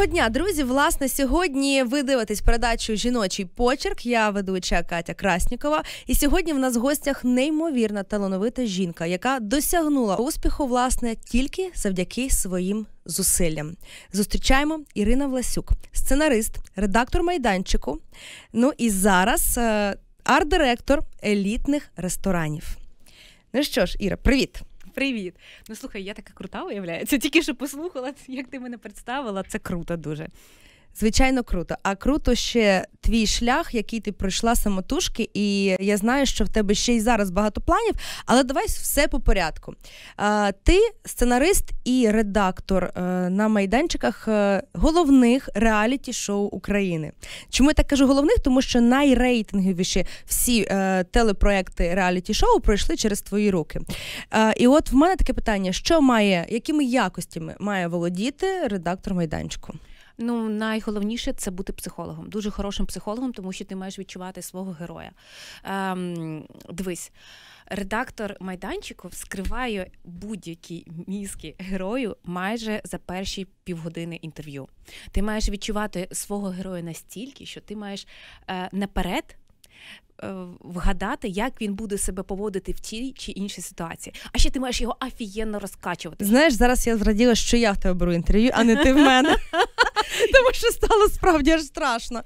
Доброго дня, друзі. Власне, сьогодні ви дивитесь передачу Жіночий почерк. Я ведуча Катя Краснікова. І сьогодні в нас в гостях неймовірна талановита жінка, яка досягнула успіху власне тільки завдяки своїм зусиллям. Зустрічаємо Ірина Власюк, сценарист, редактор майданчику. Ну і зараз е, арт-директор елітних ресторанів. Ну що ж, Іра, привіт. Привіт. Ну слухай, я така крута, уявляється. Тільки що послухала, як ти мене представила. Це круто дуже. Звичайно, круто. А круто ще твій шлях, який ти пройшла самотужки, і я знаю, що в тебе ще й зараз багато планів, але давай все по порядку. Ти сценарист і редактор е, на майданчиках е, головних реаліті-шоу України. Чому я так кажу головних? Тому що найрейтинговіші всі е, телепроекти реаліті-шоу пройшли через твої руки. І от в мене таке питання: що має, якими якостями має володіти редактор майданчику? Ну, найголовніше це бути психологом, дуже хорошим психологом, тому що ти маєш відчувати свого героя. Ем, Дивись, редактор майданчику вскриває будь-які мізки герою майже за перші півгодини інтерв'ю. Ти маєш відчувати свого героя настільки, що ти маєш е, наперед. Е, вгадати, як він буде себе поводити в тій чи іншій ситуації. А ще ти маєш його офігенно розкачувати. Знаєш, зараз я зраділа, що я в тебе беру інтерв'ю, а не ти в мене. Тому що стало справді аж страшно.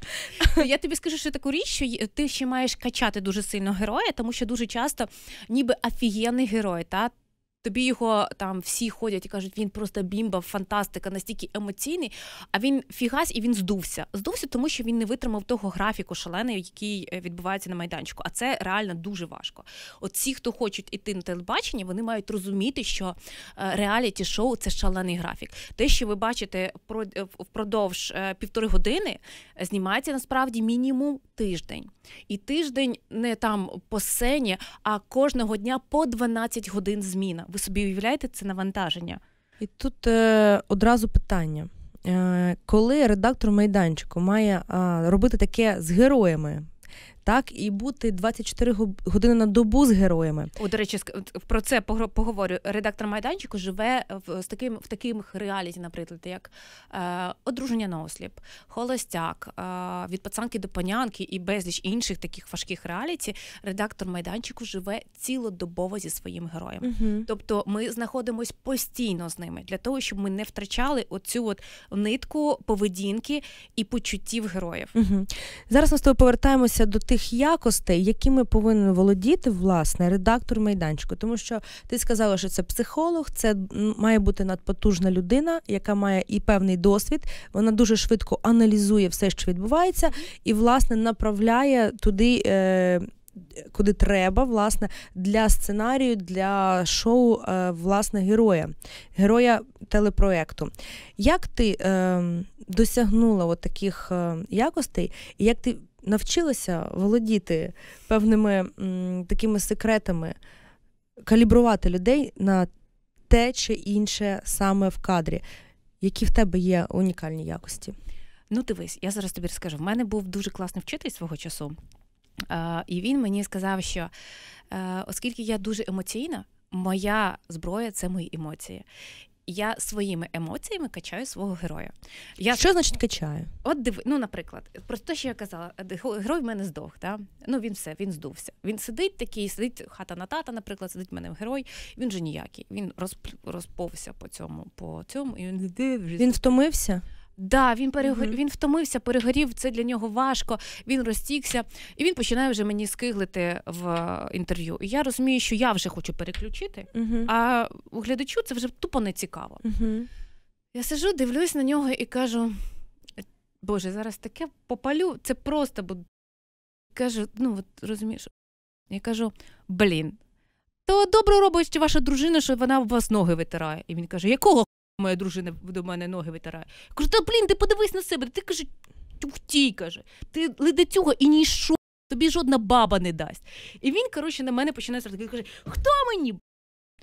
Я тобі скажу, що таку річ, що ти ще маєш качати дуже сильно героя, тому що дуже часто ніби афігенний герой, та Тобі його там всі ходять і кажуть, він просто бімба, фантастика, настільки емоційний. А він фігась і він здувся. Здувся, тому що він не витримав того графіку шаленого, який е, відбувається на майданчику. А це реально дуже важко. От всі, хто хочуть іти на телебачення, вони мають розуміти, що е, реаліті шоу це шалений графік. Те, що ви бачите, е, впродовж півтори години знімається насправді мінімум тиждень. І тиждень не там по сцені, а кожного дня по 12 годин зміна. Ви собі уявляєте це навантаження? І тут е, одразу питання. Е, коли редактор майданчику має а, робити таке з героями так і бути 24 години на добу з героями. О, до речі, про це поговорю. Редактор майданчику живе в з таким в таких реаліті, наприклад, як е, одруження на осліп, холостяк, е, від пацанки до панянки і безліч інших таких важких реаліті. Редактор майданчику живе цілодобово зі своїм героєм. Угу. Тобто, ми знаходимось постійно з ними для того, щоб ми не втрачали оцю от нитку поведінки і почуттів героїв. Угу. Зараз ми з тобою повертаємося до тих тих якостей, якими повинен володіти власне редактор майданчику, тому що ти сказала, що це психолог, це має бути надпотужна людина, яка має і певний досвід. Вона дуже швидко аналізує все, що відбувається, і власне направляє туди. Е- Куди треба, власне, для сценарію, для шоу, е, власне, героя, героя телепроекту. Як ти е, досягнула от таких е, якостей, і як ти навчилася володіти певними м, такими секретами, калібрувати людей на те чи інше саме в кадрі, які в тебе є унікальні якості. Ну, дивись, я зараз тобі розкажу. В мене був дуже класний вчитель свого часу, і він мені сказав, що е, оскільки я дуже емоційна, моя зброя це мої емоції я своїми емоціями качаю свого героя. Я що значить качаю? От диви, ну, наприклад, про те, що я казала, е, герой в мене здох. Да? Ну він все, він здувся. Він сидить такий, сидить хата на тата, наприклад, сидить в мене герой. Він же ніякий. Він розповся по цьому, по цьому, і він Він втомився. Да, він перег... mm-hmm. він втомився, перегорів. Це для нього важко. Він розтікся, і він починає вже мені скиглити в інтерв'ю. І я розумію, що я вже хочу переключити, mm-hmm. а глядачу це вже тупо не цікаво. Mm-hmm. Я сижу, дивлюсь на нього і кажу: Боже, зараз таке попалю. Це просто буде. Кажу, ну от розумієш, я кажу: блін, то добре робить ваша дружина, що вона у вас ноги витирає. І він каже, якого Моя дружина до мене ноги витирає. кажу, та блін, ти подивись на себе. Ти каже, тюхтій, каже, ти цього і ні що, тобі жодна баба не дасть. І він, коротше, на мене починає сразу каже, хто мені?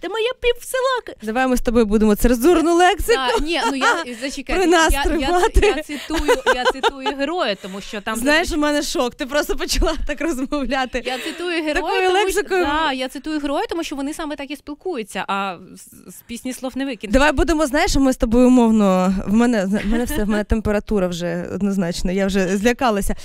Ти моя півсела. Давай ми з тобою будемо церзурну лексику. А, ні, ну я зачекай, При нас я, тримати. Я, я, я, цитую, я цитую героя, тому що там знаєш, у мене шок. Ти просто почала так розмовляти. Я цитую героя, Такою тому, лексикою. Да, я цитую героя, тому що вони саме так і спілкуються. А з, з пісні слов не викинуть. Давай будемо знаєш, ми з тобою умовно. В мене в мене все в мене температура вже однозначно. Я вже злякалася.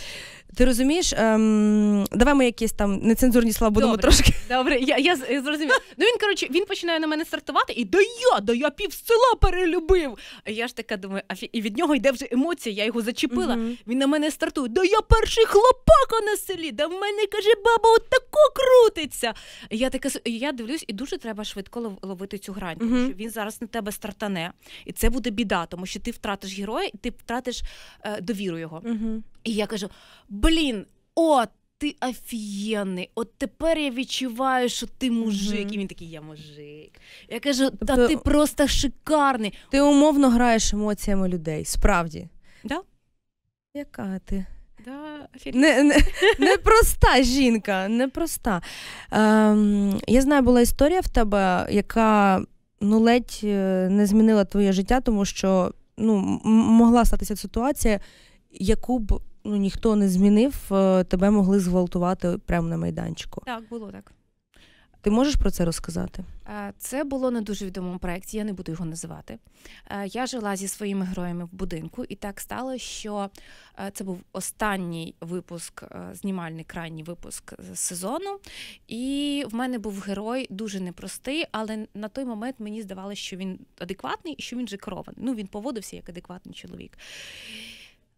Ти розумієш, ем, давай ми якісь там нецензурні слова будемо добре, трошки. Добре, я я, я зрозуміла. Ну він коротше, він починає на мене стартувати, і да я, да я пів села перелюбив. А я ж така думаю, афі... і від нього йде вже емоція, я його зачепила. uh Він на мене стартує. Да я перший хлопака на селі, да в мене каже, баба, от тако крутиться. Я така я дивлюсь, і дуже треба швидко ловити цю грань, тому що він зараз на тебе стартане, і це буде біда, тому що ти втратиш героя, і ти втратиш е, довіру його. uh і я кажу: блін, от ти офігенний, от тепер я відчуваю, що ти мужик. Угу. І він такий, я мужик. Я кажу, та тобто, ти просто шикарний. Ти умовно граєш емоціями людей, справді. Да? Яка ти? Да, не, не, Непроста жінка, непроста. Ем, я знаю, була історія в тебе, яка ну, ледь е, не змінила твоє життя, тому що ну, могла статися ситуація, яку б ну ніхто не змінив, е, тебе могли зґвалтувати прямо на майданчику. Так, було так. Ти можеш про це розказати? Е, це було на дуже відомому проєкті, я не буду його називати. Е, я жила зі своїми героями в будинку, і так стало, що це був останній випуск, знімальний крайній випуск сезону. І в мене був герой дуже непростий, але на той момент мені здавалося, що він адекватний і що він же керований. Ну він поводився як адекватний чоловік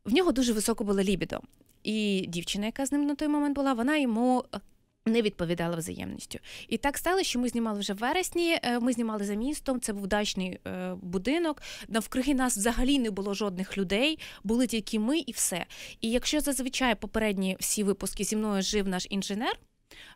в нього дуже високо було лібідо. І дівчина, яка з ним на той момент була, вона йому. Е, не відповідала взаємністю. І так сталося, що ми знімали вже в вересні. Е, ми знімали за містом. Це був дачний е, будинок. Навкруги нас взагалі не було жодних людей, були тільки ми і все. І якщо зазвичай попередні всі випуски зі мною жив наш інженер,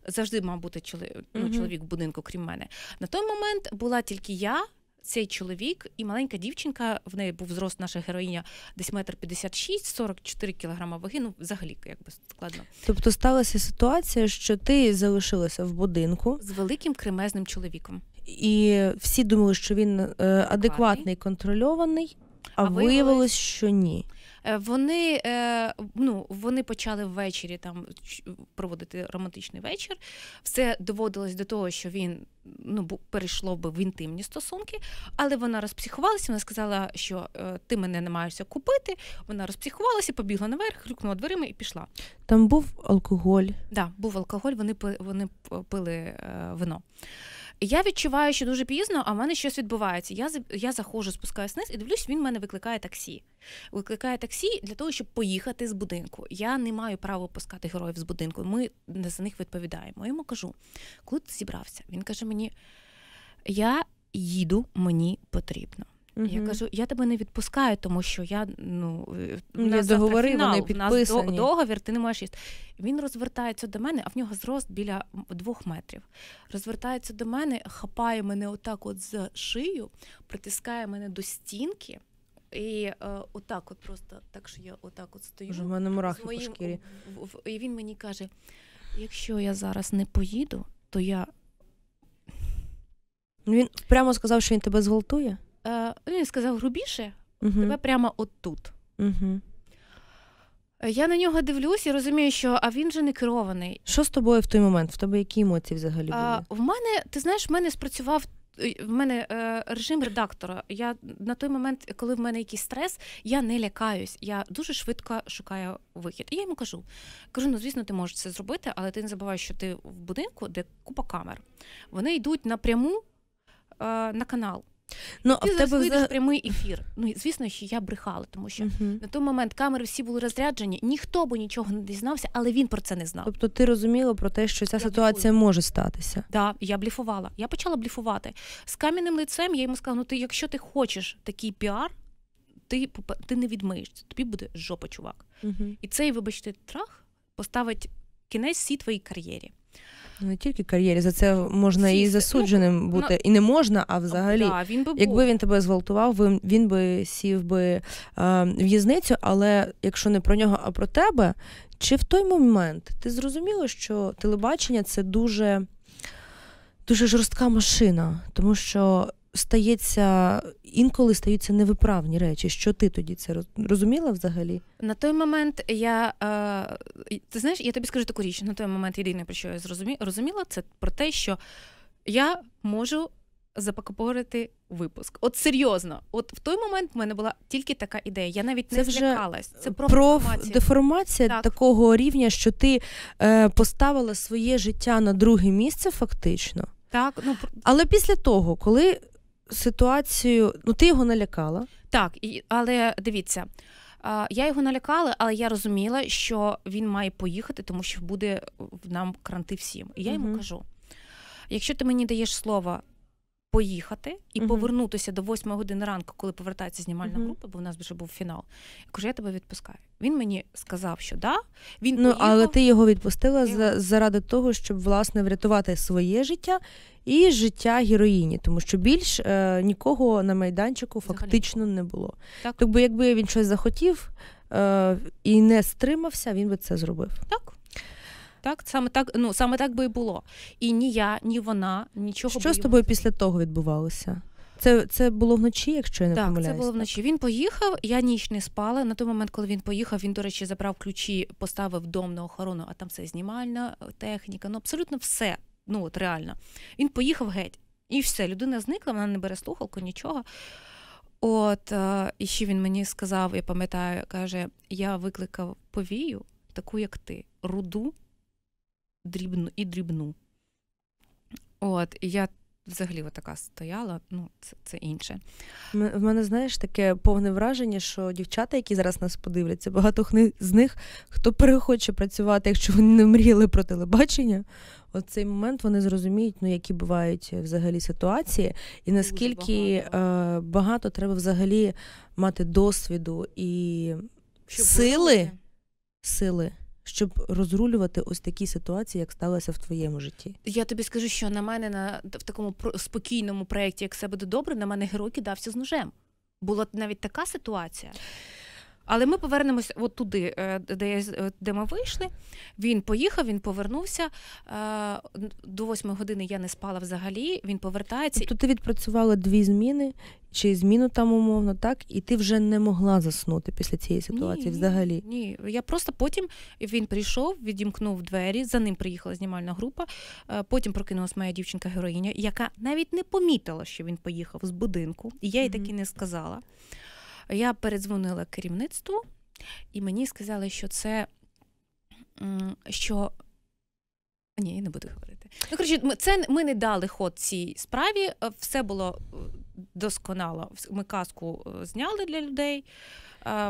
завжди мав бути чоловік, ну, чоловік в будинку, крім мене. На той момент була тільки я цей чоловік і маленька дівчинка, в неї був зрост наша героїня десь метр 56, 44 кілограма ваги, ну взагалі якби складно. Тобто сталася ситуація, що ти залишилася в будинку з великим кремезним чоловіком. І всі думали, що він е, адекватний, контрольований, а, а виявилось, що ні. Е, вони е, ну, вони почали ввечері там проводити романтичний вечір. Все доводилось до того, що він ну, перейшло би в інтимні стосунки, але вона розпсіхувалася. Вона сказала, що е, ти мене не маєшся купити. Вона розпсіхувалася, побігла наверх, хрюкнула дверима і пішла. Там був алкоголь. Так, да, був алкоголь. Вони вони пили вино я відчуваю, що дуже пізно, а в мене щось відбувається. Я я заходжу, спускаюсь вниз і дивлюсь, він мене викликає таксі. Викликає таксі для того, щоб поїхати з будинку. Я не маю права пускати героїв з будинку. Ми за них відповідаємо. Я Йому кажу, коли ти зібрався? Він каже мені: я їду, мені потрібно. Угу. Я кажу, я тебе не відпускаю, тому що я ну я договори, вони підписані. У нас договір, ти не можеш їсти. Він розвертається до мене, а в нього зрост біля двох метрів. Розвертається до мене, хапає мене отак, от за шию, притискає мене до стінки. І е, отак, от просто так, що я отак от стою. У мене мурахи моїм, по шкірі. В, в, і він мені каже: якщо я зараз не поїду, то я. Він прямо сказав, що він тебе зґвалтує? Він е, ну, сказав грубіше, uh-huh. тебе прямо отут. Uh-huh. Я на нього дивлюсь і розумію, що а він же не керований. Що з тобою в той момент? В тебе які емоції взагалі були? А, В мене, ти знаєш, в мене спрацював. Е, в мене е, режим редактора. Я на той момент, коли в мене якийсь стрес, я не лякаюсь. Я дуже швидко шукаю вихід. І я йому кажу: кажу, ну звісно, ти можеш це зробити, але ти не забувай, що ти в будинку, де купа камер. Вони йдуть напряму е, на канал. Ну, Ти в тебе вийдеш взаг... прямий ефір. Ну, Звісно, що я брехала, тому що uh-huh. на той момент камери всі були розряджені, ніхто би нічого не дізнався, але він про це не знав. Тобто ти розуміла про те, що ця я ситуація бліфую. може статися? Так, да, я бліфувала. Я почала бліфувати. З кам'яним лицем я йому сказала: ну ти, якщо ти хочеш такий піар, ти ти не відмиєшся, тобі буде жопа, чувак. Uh-huh. І цей, вибачте, трах поставить кінець всій твоїй кар'єрі. Ну, не тільки кар'єрі, за це можна Сісти. і ну, засудженим ну, бути, ну, і не можна, а взагалі, да, він би якби був. він тебе зґвалтував, він би сів би а, в'язницю, але якщо не про нього, а про тебе, чи в той момент ти зрозуміла, що телебачення це дуже дуже жорстка машина, тому що стається інколи стаються невиправні речі. Що ти тоді це розуміла взагалі? На той момент я е, ти знаєш, я тобі скажу таку річ. На той момент єдине, про що я зрозуміла, розуміла, це про те, що я можу запакопорити випуск. От серйозно, от в той момент в мене була тільки така ідея. Я навіть це не вже злякалась. Це про профдеформація. деформація так. такого рівня, що ти е, поставила своє життя на друге місце, фактично. Так, ну але після того, коли ситуацію, ну ти його налякала. Так, але дивіться, я його налякала, але я розуміла, що він має поїхати, тому що буде в нам кранти всім. І я йому угу. кажу: якщо ти мені даєш слово поїхати і uh-huh. повернутися до 8 години ранку, коли повертається знімальна uh-huh. група, бо в нас вже був фінал. Я кажу, я тебе відпускаю. Він мені сказав, що да. Він ну, поїхав. але ти його відпустила і... за, заради того, щоб власне врятувати своє життя і життя героїні, тому що більш е, нікого на майданчику фактично не було. Так. Тобто, якби він щось захотів е, і не стримався, він би це зробив. Так. Так саме так, ну саме так би і було. І ні я, ні вона нічого що з тобою після того відбувалося. Це це було вночі, якщо я не так, помиляюсь? Так, це було вночі. Він поїхав, я ніч не спала. На той момент, коли він поїхав, він, до речі, забрав ключі, поставив дом на охорону, а там все знімальна е, техніка. Ну абсолютно все. Ну от реально. Він поїхав геть. І все, людина зникла, вона не бере слухалку, нічого. От е, і ще він мені сказав, я пам'ятаю, каже: я викликав повію, таку як ти, руду, дрібну і дрібну. От, і я взагалі така стояла, ну, це це інше. В мене, знаєш, таке повне враження, що дівчата, які зараз нас подивляться, багато з них, хто перехоче працювати, якщо вони не мріяли про телебачення, от цей момент вони зрозуміють, ну, які бувають взагалі ситуації, і наскільки багато. Е, багато треба взагалі мати досвіду і Щоб сили, сили щоб розрулювати ось такі ситуації, як сталося в твоєму житті? Я тобі скажу, що на мене на в такому спокійному проєкті, як все буде добре, на мене герой кидався з ножем. Була навіть така ситуація. Але ми повернемось от туди, е, де е, де ми вийшли. Він поїхав, він повернувся. Е, до восьмої години я не спала взагалі. Він повертається. Тобто ти відпрацювала дві зміни чи зміну там умовно, так? І ти вже не могла заснути після цієї ситуації ні, взагалі? Ні, я просто потім він прийшов, відімкнув двері, за ним приїхала знімальна група. Потім прокинулась моя дівчинка-героїня, яка навіть не помітила, що він поїхав з будинку, і я їй mm-hmm. таки не сказала. Я передзвонила керівництву, і мені сказали, що це. що ні, я не буду говорити. Ну, коротше, це ми не дали ход цій справі. Е, все було е, досконало. Ми казку е, зняли для людей.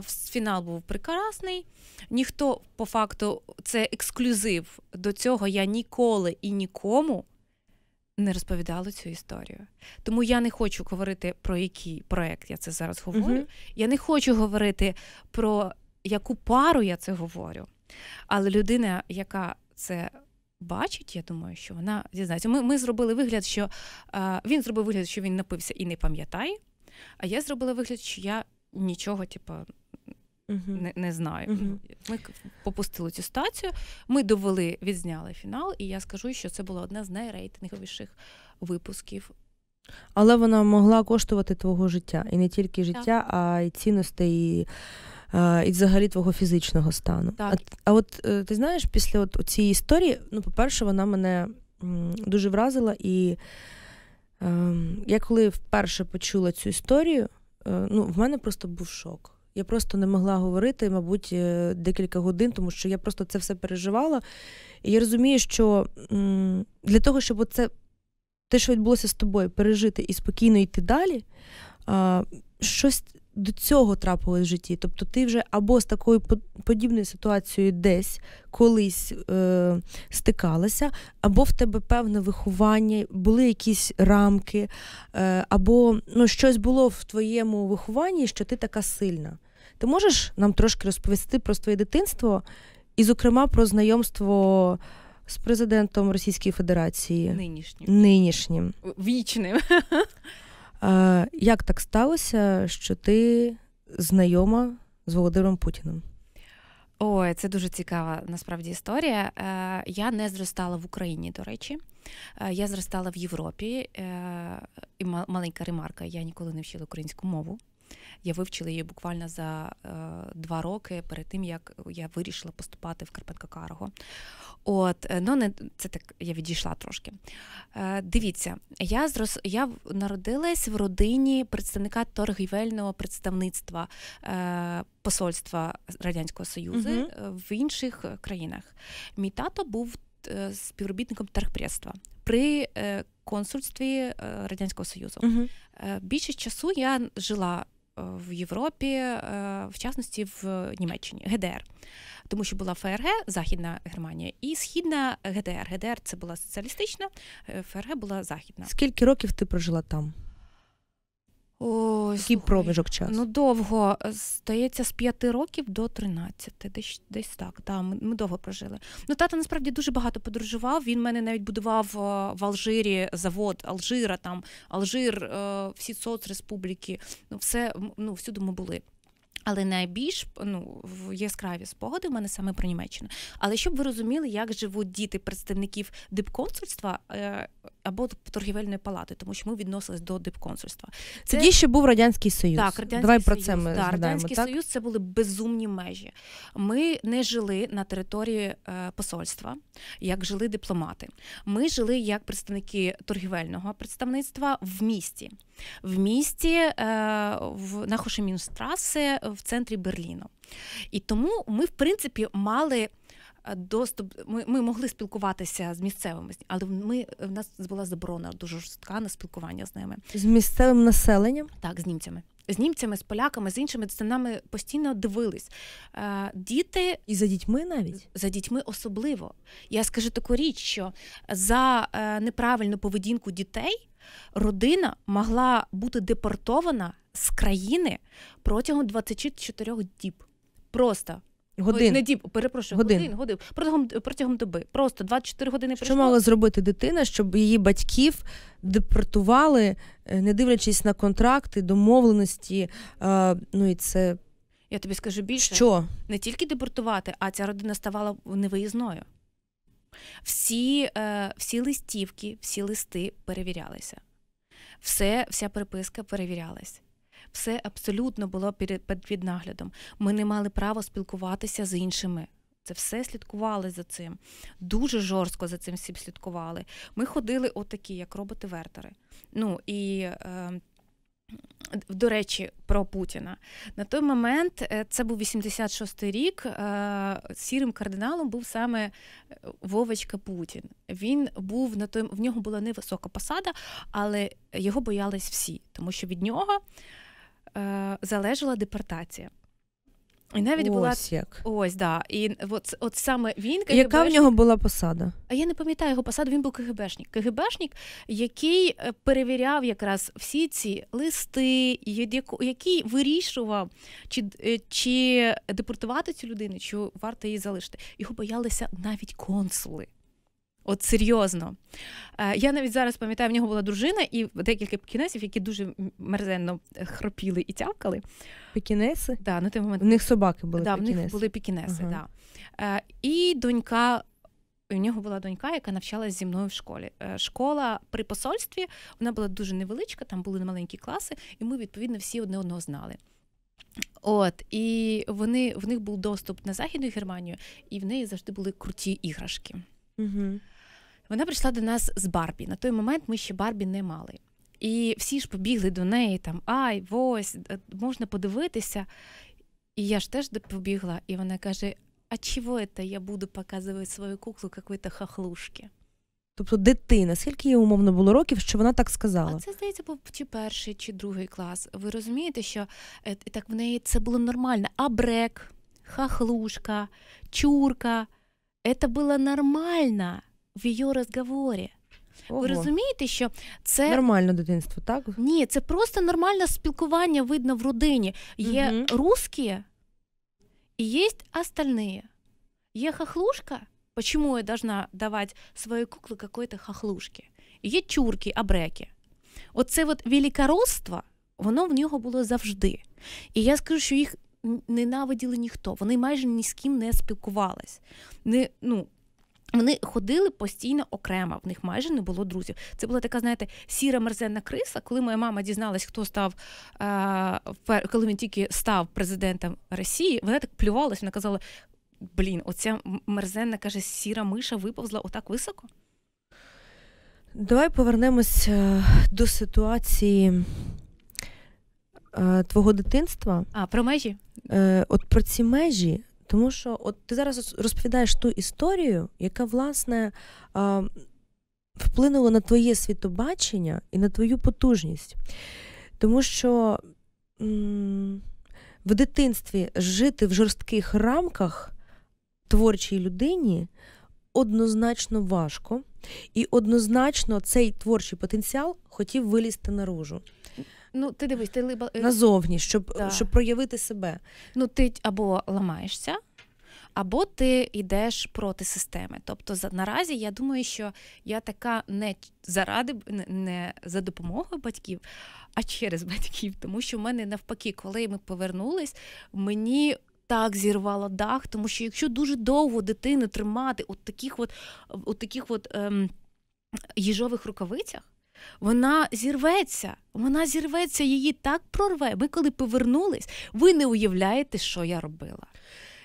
Фінал був прекрасний. Ніхто по факту це ексклюзив. До цього я ніколи і нікому не розповідали цю історію. Тому я не хочу говорити про який проект я це зараз говорю. uh Я не хочу говорити про яку пару я це говорю. Але людина, яка це бачить, я думаю, що вона дізнається. Ми ми зробили вигляд, що а, він зробив вигляд, що він напився і не пам'ятає. А я зробила вигляд, що я нічого, типу, не не знаю. Uh-huh. Ми попустили цю стацію. Ми довели, відзняли фінал, і я скажу, що це була одна з найрейтинговіших випусків. Але вона могла коштувати твого життя. І не тільки життя, так. а й цінностей, і, е, і взагалі твого фізичного стану. Так. А, а от е, ти знаєш, після от цієї історії, ну, по-перше, вона мене дуже вразила. І е, я коли вперше почула цю історію, е, ну, в мене просто був шок. Я просто не могла говорити, мабуть, е, декілька годин, тому що я просто це все переживала. І я розумію, що для того, щоб це те, що відбулося з тобою, пережити і спокійно йти далі, щось до цього трапилось в житті. Тобто ти вже або з такою подібною ситуацією десь колись е, стикалася, або в тебе певне виховання, були якісь рамки, е, або ну, щось було в твоєму вихованні, що ти така сильна. Ти можеш нам трошки розповісти про своє дитинство, і, зокрема, про знайомство. З президентом Російської Федерації нинішнім нинішнім вічним як так сталося, що ти знайома з Володимиром Путіним? Ой, це дуже цікава насправді історія. Е, я не зростала в Україні, до речі. Е, я зростала в Європі. Е, і маленька ремарка, я ніколи не вчила українську мову. Я вивчила її буквально за е, два роки перед тим, як я вирішила поступати в Карпенка Карго. От, е, ну не це так я відійшла трошки. Е, Дивіться, я зрос, я народилась в родині представника торгівельного представництва е, посольства Радянського Союзу угу. в інших країнах. Мій тато був співробітником торгпредства при консульстві Радянського Союзу. Угу. Більше часу я жила в Європі, е, в частності в Німеччині ГДР, тому що була ФРГ, Західна Германія і Східна ГДР. ГДР це була соціалістична, е, ФРГ була західна. Скільки років ти прожила там? Ой, Який проміжок часу? Ну довго е, здається, з 5 років до 13, десь десь так. Да, ми, ми довго прожили. Ну тато насправді дуже багато подорожував. Він мене навіть будував е, в Алжирі завод Алжира, там Алжир, е, всі соцреспубліки. Ну все ну всюди ми були. Але найбільш ну в яскраві спогади в мене саме про Німеччину. Але щоб ви розуміли, як живуть діти представників дипконсульства е, або торгівельної палати, тому що ми відносились до дипконсульства. Це Тоді ще був радянський союз. Так, радянський Давай союз. про це ми да, радянський так? союз. Це були безумні межі. Ми не жили на території е, посольства, як жили дипломати. Ми жили як представники торгівельного представництва в місті, в місті е, в на Хошимінстрасе, в центрі Берліну. І тому ми, в принципі, мали. Е, доступ, ми ми могли спілкуватися з місцевими, але ми в нас була заборона дуже жорстка на спілкування з ними з місцевим населенням, так з німцями, з німцями, з поляками, з іншими з нами постійно дивились. Е, діти і за дітьми навіть за дітьми особливо. Я скажу таку річ, що за е, неправильну поведінку дітей родина могла бути депортована з країни протягом 24 діб. Просто годин. Ой, не діб, перепрошую, годин. годин, годин. Протягом протягом доби. Просто 24 години пройшло. Що мала зробити дитина, щоб її батьків депортували, е, не дивлячись на контракти, домовленості. А, е, ну і це я тобі скажу більше, що не тільки депортувати, а ця родина ставала невиїзною. Всі е, всі листівки, всі листи перевірялися. Все, Вся переписка перевірялась все абсолютно було під наглядом. Ми не мали права спілкуватися з іншими. Це все слідкували за цим. Дуже жорстко за цим всім слідкували. Ми ходили отакі, як роботи-вертери. Ну і е, до речі, про Путіна на той момент е, це був 86-й рік. Е, сірим кардиналом був саме е, Вовочка Путін. Він був на той в нього була невисока посада, але його боялись всі, тому що від нього е, залежала депортація. І навіть ось була як. ось да. І от от саме він КГБшник... яка в нього була посада? А я не пам'ятаю його посаду. Він був КГБшник. КГБшник, який е, перевіряв якраз всі ці листи, який вирішував, чи е, чи депортувати цю людину, чи варто її залишити. Його боялися навіть консули. От серйозно. Е, я навіть зараз пам'ятаю, в нього була дружина і декілька пекінесів, які дуже мерзенно е, хропіли і тявкали. Пекінеси? Да, на той момент. В них собаки були. Да, В них були пекінеси, ага. да. Е, і донька. У нього була донька, яка навчалася зі мною в школі. Школа при посольстві вона була дуже невеличка, там були маленькі класи, і ми, відповідно, всі одне одного знали. От, І вони, в них був доступ на Західну Германію, і в неї завжди були круті іграшки. Угу. Вона прийшла до нас з Барбі. На той момент ми ще Барбі не мали. І всі ж побігли до неї там ай, ось, е, можна подивитися. І я ж теж побігла, і вона каже: А чого це я буду показувати свою куклу какої-то хахлушки? Тобто дитина, скільки їй умовно було років, що вона так сказала? А це здається, був чи перший, чи другий клас. Ви розумієте, що е, так в неї це було нормально: абрек, хахлушка, чурка. Это було нормально в її розговорі. Ого. Ви розумієте, що це нормально дитинство, так? Ні, це просто нормальне спілкування видно в родині. Є угу. русські і є остальні. Є хахлушка, почему я должна давати своей кукле какой-то хохлушки? Є чурки, абреки. Оце от великородство, воно в нього було завжди. І я скажу, що їх ненавиділи ніхто. Вони майже ні з ким не спілкувались. Не, ну, вони ходили постійно окремо, в них майже не було друзів. Це була така, знаєте, сіра мерзенна криса. Коли моя мама дізналась, хто став е, коли він тільки став президентом Росії, вона так плювалась, вона казала: блін, оця мерзенна каже, сіра миша виповзла отак високо. Давай повернемось е, до ситуації Е, твого дитинства. А, про межі? Е, от про ці межі. Тому що от ти зараз розповідаєш ту історію, яка, власне, вплинула на твоє світобачення і на твою потужність. Тому що в дитинстві жити в жорстких рамках творчій людині однозначно важко, і однозначно цей творчий потенціал хотів вилізти наружу. Ну, ти дивись, ти либо е, назовні, щоб да. щоб проявити себе. Ну, ти або ламаєшся. Або ти йдеш проти системи. Тобто за, наразі я думаю, що я така не заради не за допомогою батьків, а через батьків, тому що в мене навпаки, коли ми повернулись, мені так зірвало дах, тому що якщо дуже довго дитину тримати от таких от, от таких от ем, їжових рукавицях вона зірветься. Вона зірветься, її так прорве. Ви коли повернулись, ви не уявляєте, що я робила.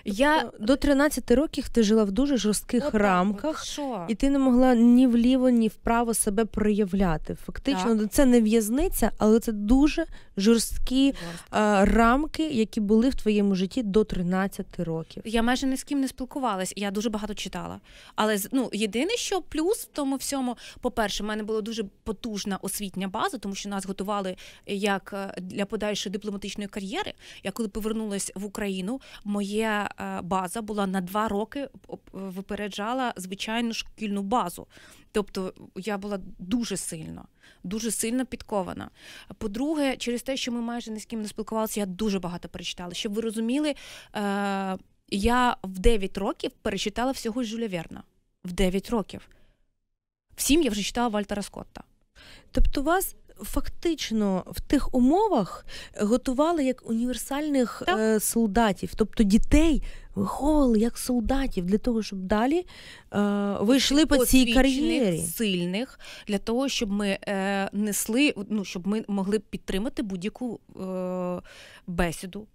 Тобто я до 13 років ти жила в дуже жорстких От рамках, так, і ти не могла ні вліво, ні вправо себе проявляти. Фактично, так. це не в'язниця, але це дуже жорсткі а, рамки, які були в твоєму житті до 13 років. Я майже ні з ким не спілкувалася. я дуже багато читала. Але ну, єдине, що плюс в тому всьому, по-перше, в мене була дуже потужна освітня база, тому що нас готували як е, для подальшої дипломатичної кар'єри. Я коли повернулася в Україну, моє Е, база була на два роки випереджала звичайну шкільну базу. Тобто я була дуже сильно, дуже сильно підкована. По-друге, через те, що ми майже ні з ким не спілкувалися, я дуже багато перечитала. Щоб ви розуміли, е, я в 9 років перечитала всього Жюля Верна. В 9 років. В 7 я вже читала Вальтера Скотта. Тобто, у вас фактично в тих умовах готували як універсальних е, солдатів, тобто дітей виховували як солдатів для того, щоб далі е, вийшли по цій кар'єрі сильних для того, щоб ми е, несли, ну щоб ми могли підтримати будь-яку е, бесіду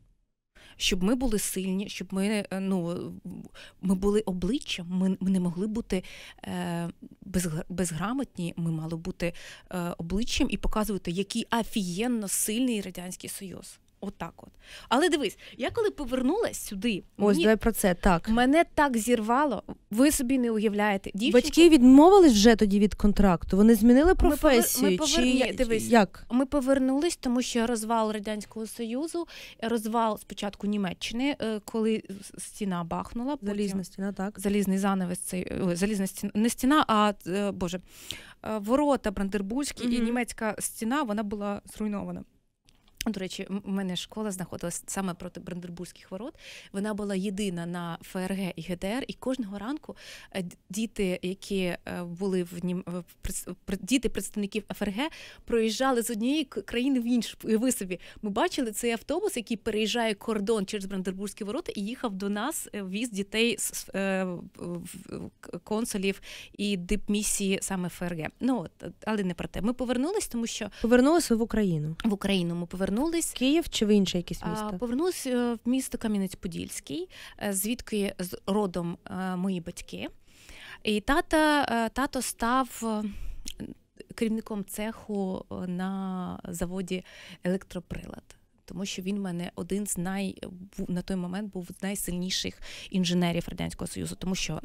щоб ми були сильні, щоб ми е, ну, ми були обличчям, ми, ми не могли бути е, без, безграмотні, ми мали бути е, обличчям і показувати, який афієнно сильний радянський союз. Отак, от, але дивись, я коли повернулась сюди, ось мені... давай про це так мене так зірвало. Ви собі не уявляєте. Дівчинку... Батьки відмовились вже тоді від контракту. Вони змінили професію. Ми повер... Ми повер... дивись, як ми повернулись, тому що розвал радянського союзу, розвал спочатку Німеччини, е, коли стіна бахнула, потім... залізна стіна, так залізний занавес цей е, залізна стіна не стіна, а е, боже ворота Брандербурзькі mm-hmm. і німецька стіна вона була зруйнована. До речі, в мене школа знаходилась саме проти Брандербурзьких ворот. Вона була єдина на ФРГ і ГДР, і кожного ранку е, діти, які е, були в нім діти представників ФРГ, проїжджали з однієї країни в іншу. ви собі ми бачили цей автобус, який переїжджає кордон через Брандербурзькі ворота і їхав до нас, е, віз дітей з консулів і дипмісії саме ФРГ. Ну от але не про те. Ми повернулись, тому що повернулися в Україну в Україну. Ми повернулися повернулись Київ чи в інше якесь місто? Повернулись е, в місто Кам'янець-Подільський, е, звідки з родом е, мої батьки. І тата тато став керівником цеху на заводі електроприлад. Тому що він в мене один з най на той момент був з найсильніших інженерів радянського союзу, тому що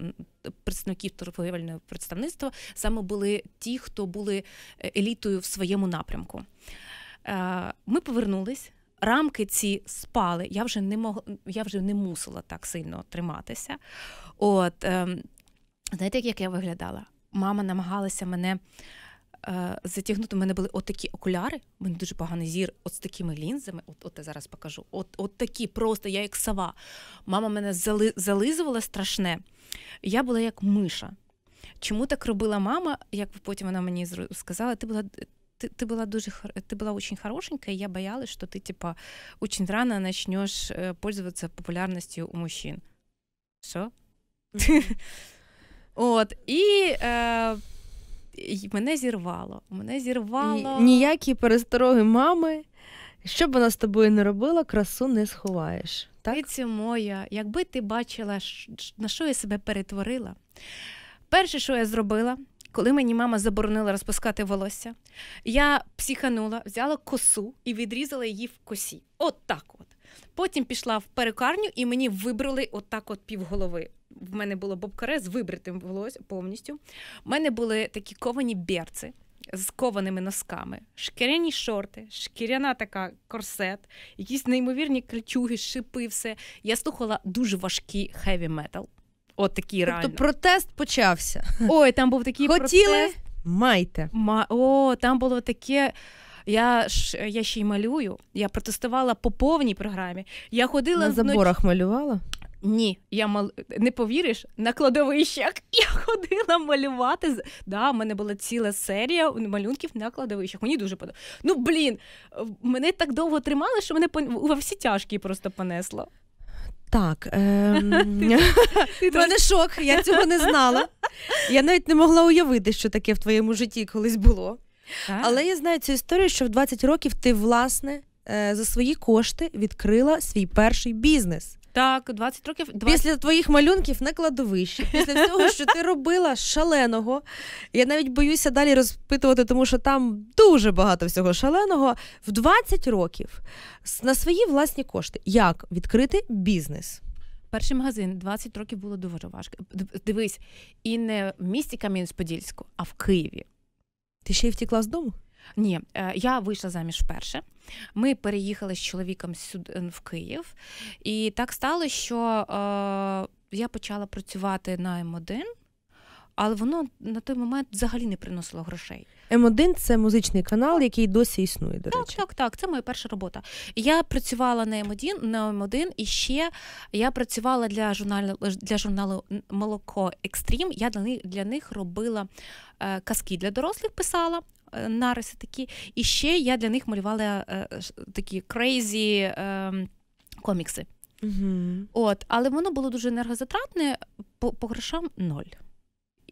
представників торговельного представництва саме були ті, хто були елітою в своєму напрямку. Е, ми повернулись. Рамки ці спали. Я вже не мог, я вже не мусила так сильно триматися. От е, знаєте, як я виглядала? Мама намагалася мене е, затягнути. У мене були отакі окуляри, у мене дуже поганий зір, от з такими лінзами. От от я зараз покажу. От от такі, просто я як сова. Мама мене зали, зализувала страшне. Я була як миша. Чому так робила мама? Як потім вона мені сказала, ти була ты, ты была дуже ты была очень хорошенькая, и я боялась, что ты типа очень рано начнешь э, пользоваться популярностью у мужчин. Що? От, і э, мене зірвало. Мене зірвало. Ніякі перестороги мами. Що б вона з тобою не робила, красу не сховаєш. Так? моя, якби ти бачила, на що я себе перетворила. Перше, що я зробила, коли мені мама заборонила розпускати волосся, я психанула, взяла косу і відрізала її в косі. От так от. Потім пішла в перукарню і мені вибрали отак от півголови. В мене було бобкаре з вибритим волоссям повністю. У мене були такі ковані берці з кованими носками, шкіряні шорти, шкіряна така корсет, якісь неймовірні кольчуги, шипи, все. Я слухала дуже важкий хеві метал. От такі тобто, протест почався. Ой, там був такий Хотіли? протест. Майте. Ма... О, там було таке. Я ж я ще й малюю. Я протестувала по повній програмі. Я ходила на заборах. Вноч... Малювала? Ні, я мал... не повіриш на кладовищах. Я ходила малювати. Да, в мене була ціла серія малюнків на кладовищах. Мені дуже подобається. Ну блін, мене так довго тримали, що мене по... всі тяжкі просто понесло. Так, ем... мене шок, я цього не знала. Я навіть не могла уявити, що таке в твоєму житті колись було. Так. Але я знаю цю історію, що в 20 років ти, власне, е, за свої кошти відкрила свій перший бізнес. Так, 20 років 20... після твоїх малюнків на кладовищі, після того, що ти робила шаленого. Я навіть боюся далі розпитувати, тому що там дуже багато всього шаленого. В 20 років на свої власні кошти як відкрити бізнес. Перший магазин 20 років було дуже важко. Дивись, і не в місті Кам'янець-Подільську, а в Києві. Ти ще й втікла з дому? Ні, е, я вийшла заміж вперше. Ми переїхали з чоловіком сюди в Київ, і так стало, що е, я почала працювати на М1. Але воно на той момент взагалі не приносило грошей. М1 це музичний канал, який досі існує. До так, речі, так, так. Це моя перша робота. Я працювала на М1, на М1 і ще я працювала для журналу для журналу Молоко Екстрім. Я для них, для них робила е, казки для дорослих, писала, Е, нариси такі. І ще я для них малювала е, е, такі крейзі комікси. Угу. От, Але воно було дуже енергозатратне, по, по грошам ноль.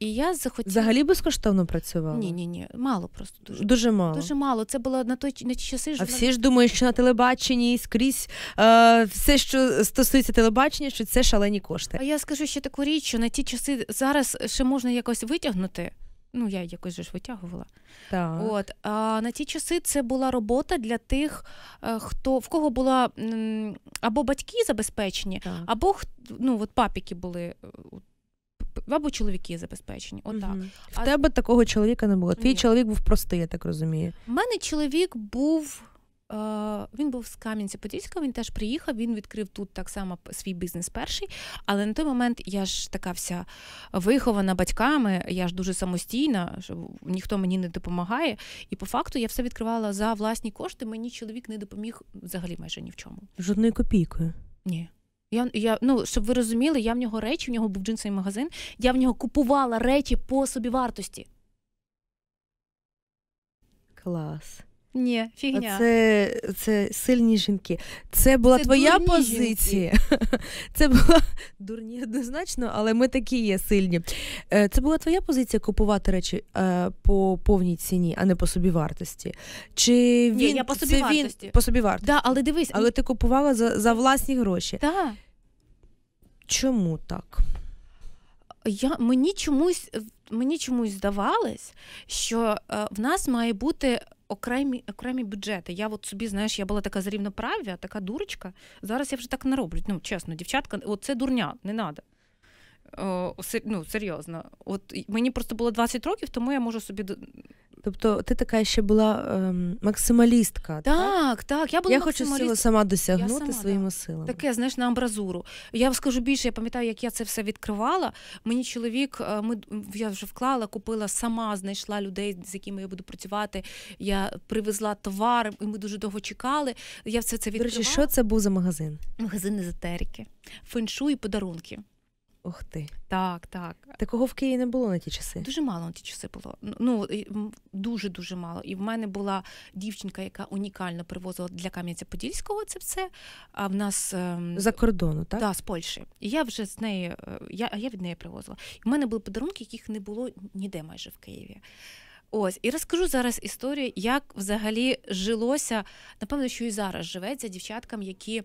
І я захотіла... Взагалі безкоштовно працювала? Ні, ні, ні. Мало просто дуже Дуже мало. Дуже мало. Це було на той на ті часи. А всі ж думають, що на телебаченні скрізь е, все, що стосується телебачення, що це шалені кошти. А я скажу ще таку річ, що на ті часи зараз ще можна якось витягнути. Ну, я якось же ж витягувала. Так. От. А на ті часи це була робота для тих, е, хто в кого була або батьки забезпечені, так. або ну, от папіки були. Е, або чоловіки забезпечені. Отак. Угу. В а... тебе такого чоловіка не було. Твій Ні. чоловік був простий, я так розумію. У мене чоловік був Е, він був з Кам'янця-Подільська, він теж приїхав, він відкрив тут так само свій бізнес перший. Але на той момент я ж така вся вихована батьками, я ж дуже самостійна, що ніхто мені не допомагає. І по факту я все відкривала за власні кошти. Мені чоловік не допоміг взагалі майже ні в чому. Жодною копійкою? Ні. Я я ну щоб ви розуміли, я в нього речі, в нього був джинсовий магазин, я в нього купувала речі по собівартості. Клас. Ні, фігня. Це це сильні жінки. Це була це твоя позиція. Жінки. Це була дурні однозначно, але ми такі є сильні. Е, це була твоя позиція купувати речі е, по повній ціні, а не по собівартості. Чи він Ні, я по собівартості. Він, по собівартості. Да, але дивись, але ти купувала за, за власні гроші. Да. Чому так? Я Мені чомусь мені чомусь здавалось, що е, в нас має бути окремі окремі бюджети. Я от собі, знаєш, я була така з така дурочка. Зараз я вже так не роблю. Ну, чесно, дівчатка, от це дурня, не треба. Е, ну, серйозно, от мені просто було 20 років, тому я можу собі Тобто ти така ще була ем, максималістка. Так, так. так я була я хочу всього сама досягнути сама, своїми так. силами. Таке, знаєш, на амбразуру. Я скажу більше, я пам'ятаю, як я це все відкривала. Мені чоловік, е, ми я вже вклала, купила сама, знайшла людей, з якими я буду працювати. Я привезла товар, і ми дуже довго чекали. Я все це відкривала. До речі, Що це був за магазин? Магазин езотерики, феншу і подарунки. Ох ти. Так, так. Такого в Києві не було на ті часи. Дуже мало на ті часи було. Ну дуже дуже мало. І в мене була дівчинка, яка унікально привозила для Кам'янця-Подільського це все. А в нас ем, за кордону, так? Так, да, з Польщі. І я вже з неї, е, я я від неї привозила. І в мене були подарунки, яких не було ніде майже в Києві. Ось і розкажу зараз історію, як взагалі жилося. Напевно, що і зараз живеться дівчаткам, які е,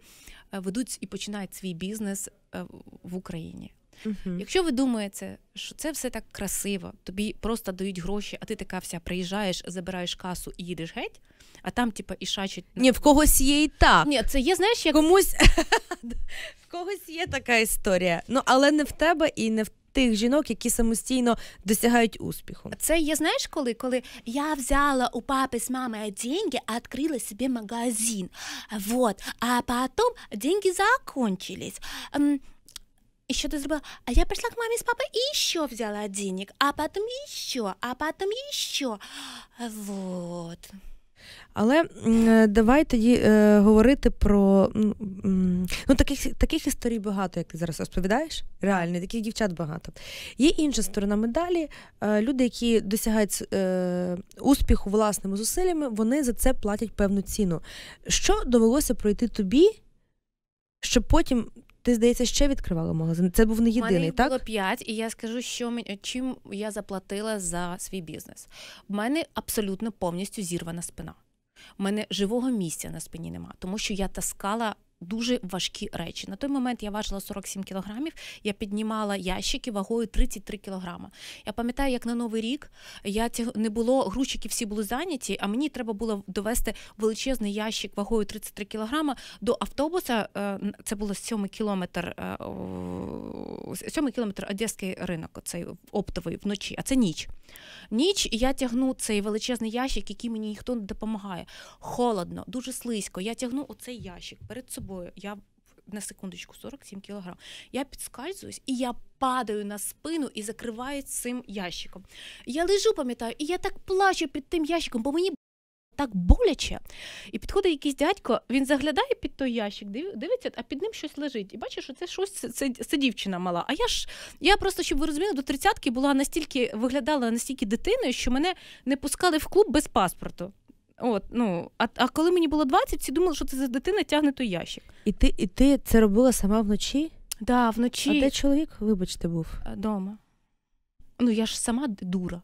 ведуть і починають свій бізнес е, в Україні. Угу. Якщо ви думаєте, що це все так красиво, тобі просто дають гроші, а ти така вся приїжджаєш, забираєш касу і їдеш геть, а там, типа, і шачать. Ні, в когось є і так. Ні, це є, знаєш, як комусь в когось є така історія. Ну але не в тебе і не в. Тих жінок, які самостійно досягають успіху, це є знаєш коли? Коли я взяла у папи з мами деньги, а відкрила собі магазин. Вот. А потім деньги закончились. І що ти зробила, А я прийшла к мамі з папою, і що взяла денег, а потом що, а потом еще. Вот. Але е, давай тоді е, говорити про ну, ну таких таких історій багато, як ти зараз розповідаєш. Реально, таких дівчат багато. Є інша сторона медалі. Е, люди, які досягають е, успіху власними зусиллями, вони за це платять певну ціну. Що довелося пройти тобі, щоб потім ти здається, ще відкривала магазин. Це був не єдиний, мене їх так? було п'ять, і я скажу, що чим я заплатила за свій бізнес. У мене абсолютно повністю зірвана спина. У мене живого місця на спині нема, тому що я таскала дуже важкі речі. На той момент я важила 47 кілограмів, я піднімала ящики вагою 33 кілограма. Я пам'ятаю, як на новий рік я тяг... не було грузчики всі були зайняті, а мені треба було довести величезний ящик вагою 33 кілограма до автобуса. Е, це було 7 кілометр, 7 е, кілометр Одеський ринок, цей оптовий вночі, а це ніч. Ніч і я тягну цей величезний ящик, який мені ніхто не допомагає. Холодно, дуже слизько. Я тягну оцей ящик перед собою собою. Я на секундочку, 47 кілограм. Я підскальзуюсь і я падаю на спину і закриваю цим ящиком. Я лежу, пам'ятаю, і я так плачу під тим ящиком, бо мені так боляче. І підходить якийсь дядько, він заглядає під той ящик, дивиться, а під ним щось лежить. І бачить, що це щось це, це, це дівчина мала. А я ж я просто, щоб ви розуміли, до тридцятки була настільки виглядала настільки дитиною, що мене не пускали в клуб без паспорту. От, ну, А а коли мені було 20, всі думали, що це за дитина тягне той ящик. І ти і ти це робила сама вночі? Так, да, вночі. А де чоловік, вибачте, був? Е, дома. Ну, я ж сама дура.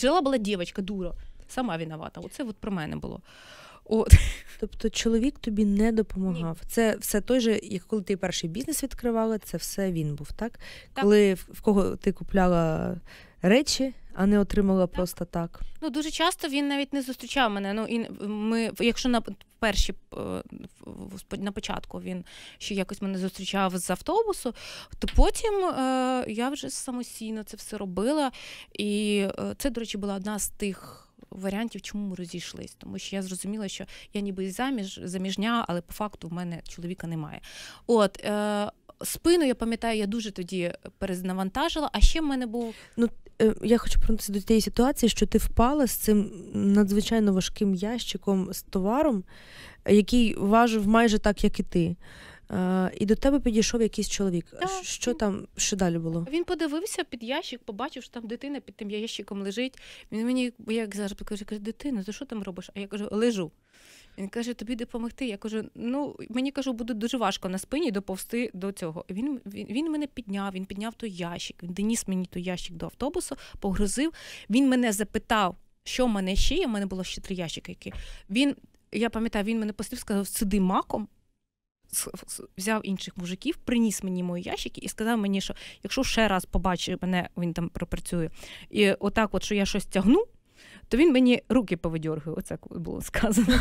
Жила була дівчинка, дура. Сама виновата. Оце от про мене було. От. Тобто чоловік тобі не допомагав. Ні. Це все той же, як коли ти перший бізнес відкривала, це все він був, так? так. Коли в кого ти купляла речі, а не отримала просто так. Ну дуже часто він навіть не зустрічав мене. Ну і ми, якщо на перші е, на початку він ще якось мене зустрічав з автобусу, то потім е, я вже самостійно це все робила. І е, це, до речі, була одна з тих. Варіантів, чому ми розійшлись, тому що я зрозуміла, що я ніби заміж заміжня, але по факту в мене чоловіка немає. От е, спину я пам'ятаю, я дуже тоді перезнавантажила. А ще в мене був ну Е, я хочу повернутися до тієї ситуації, що ти впала з цим надзвичайно важким ящиком з товаром, який важив майже так, як і ти. Uh, і до тебе підійшов якийсь чоловік. Да. Що там що далі було? Він подивився під ящик, побачив, що там дитина під тим ящиком лежить. Він мені як зараз каже, дитина, за що там робиш? А я кажу, лежу. Він каже: Тобі допомогти. Я кажу: ну мені кажу, буде дуже важко на спині доповзти до цього. він він, він мене підняв, він підняв той ящик. Він доніс мені той ящик до автобусу, погрузив. Він мене запитав, що в мене ще є. У мене було ще три ящики. які Він, я пам'ятаю, він мене послів, сказав, сиди маком. Взяв інших мужиків, приніс мені мої ящики і сказав мені, що якщо ще раз побачив мене, він там пропрацює, і отак, от що я щось тягну, то він мені руки повидьоргує, оце було сказано.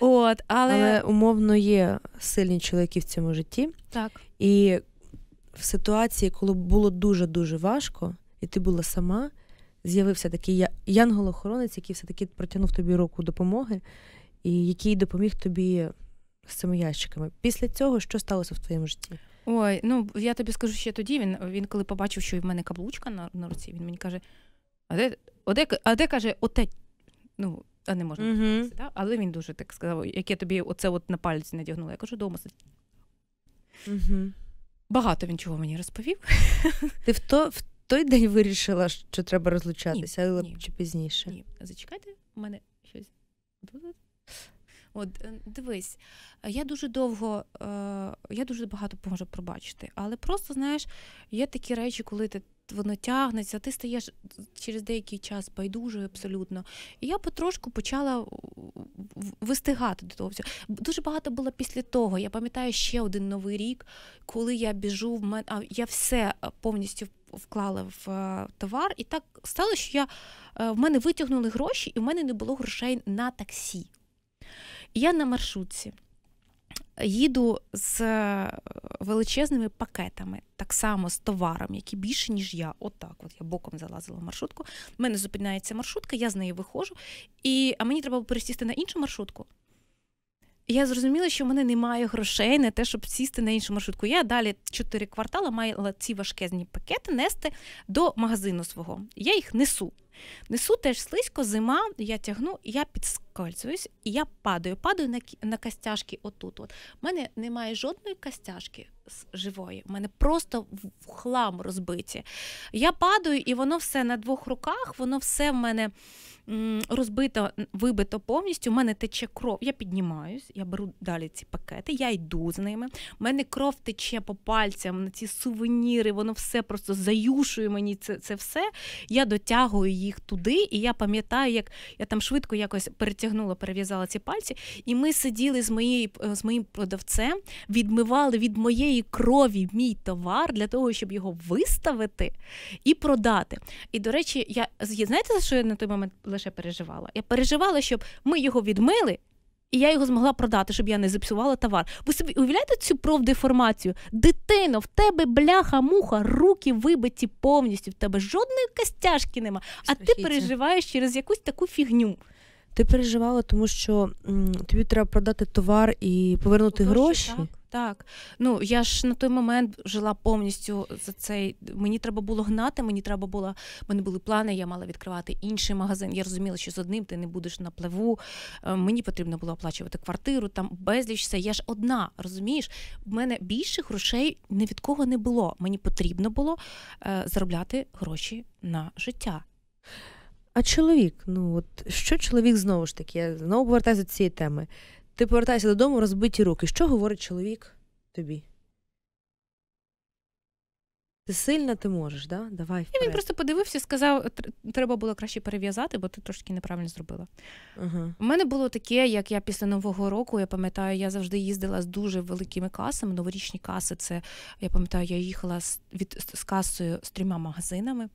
От, Але Але умовно є сильні чоловіки в цьому житті. Так. І в ситуації, коли було дуже-дуже важко, і ти була сама, з'явився такий янголохоронець, який все-таки протягнув тобі руку допомоги, і який допоміг тобі з цими ящиками. Після цього що сталося в твоєму житті? Ой, ну я тобі скажу ще тоді. Він він коли побачив, що в мене каблучка на на руці, він мені каже: а де оде, а де каже, оте, ну, а не можна, угу. да? але він дуже так сказав, яке тобі оце от на пальці надягнуло. Я кажу, вдома, Угу. Багато він чого мені розповів. Ти в, то, в той день вирішила, що треба розлучатися, але ні, чи пізніше? Ні, зачекайте, у мене щось. От, е, дивись, я дуже довго, е, я дуже багато можу пробачити, але просто знаєш, є такі речі, коли ти воно тягнеться, ти стаєш через деякий час байдужою абсолютно. І я потрошку почала вистигати до того. всього. Дуже багато було після того. Я пам'ятаю ще один новий рік, коли я біжу в мене. А я все повністю вклала в е, товар, і так стало, що я е, в мене витягнули гроші, і в мене не було грошей на таксі. я на маршрутці їду з е, величезними пакетами, так само з товаром, які більше, ніж я. Отак, от, от я боком залазила в маршрутку. В мене зупиняється маршрутка, я з неї виходжу, і, а мені треба пересісти на іншу маршрутку. Я зрозуміла, що в мене немає грошей на те, щоб сісти на іншу маршрутку. Я далі чотири квартала мала ці важкезні пакети нести до магазину свого. Я їх несу. Несу теж слизько, зима, я тягну, я підскальзуюсь, і я падаю, падаю на на костяшки отут. У мене немає жодної костяшки живої. У мене просто в хлам розбиті. Я падаю, і воно все на двох руках, воно все в мене розбито, вибито повністю. У мене тече кров. Я піднімаюсь, я беру далі ці пакети, я йду з ними. У мене кров тече по пальцям на ці сувеніри, воно все просто заюшує мені це це все. Я дотягую їх туди, і я пам'ятаю, як я там швидко якось перетягнула, перев'язала ці пальці, і ми сиділи з моєю, з моїм продавцем, відмивали від моєї своєї крові мій товар для того, щоб його виставити і продати. І до речі, я знаєте, за що я на той момент лише переживала? Я переживала, щоб ми його відмили. І я його змогла продати, щоб я не зіпсувала товар. Ви собі уявляєте цю профдеформацію? Дитино, в тебе бляха-муха, руки вибиті повністю, в тебе жодної костяшки нема. А ти переживаєш через якусь таку фігню. Ти переживала, тому що м, тобі треба продати товар і повернути гроші. Так. Так, ну я ж на той момент жила повністю за цей. Мені треба було гнати, мені треба було, в мене були плани, я мала відкривати інший магазин. Я розуміла, що з одним ти не будеш на пливу. Е, мені потрібно було оплачувати квартиру, там безліч все. Я ж одна, розумієш? В мене більше грошей ні від кого не було. Мені потрібно було е, заробляти гроші на життя. А чоловік, ну от що чоловік знову ж таки, я знову повертаюся до цієї теми. Ти повертаєшся додому, розбиті руки. Що говорить чоловік тобі? Ти сильна, ти можеш, да? Давай. Вперед. І він просто подивився і сказав: треба було краще перев'язати, бо ти трошки неправильно зробила. uh У мене було таке, як я після Нового року, я пам'ятаю, я завжди їздила з дуже великими касами. Новорічні каси це я пам'ятаю, я їхала з від з касою з трьома магазинами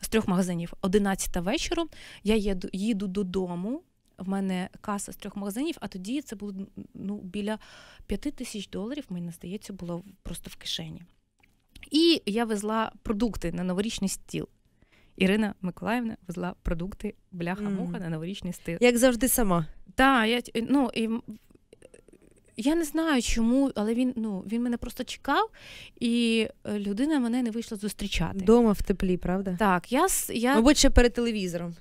з трьох магазинів 11 вечора. Я їду, їду додому. В мене каса з трьох магазинів, а тоді це було ну, біля п'яти тисяч доларів, мені здається, було просто в кишені. І я везла продукти на новорічний стіл. Ірина Миколаївна везла продукти бляха-муха mm. на новорічний стіл. Як завжди, сама. Так, да, я ну і я не знаю чому, але він ну він мене просто чекав, і е, людина мене не вийшла зустрічати. Дома в теплі, правда? Так, я я мабуть ще перед телевізором.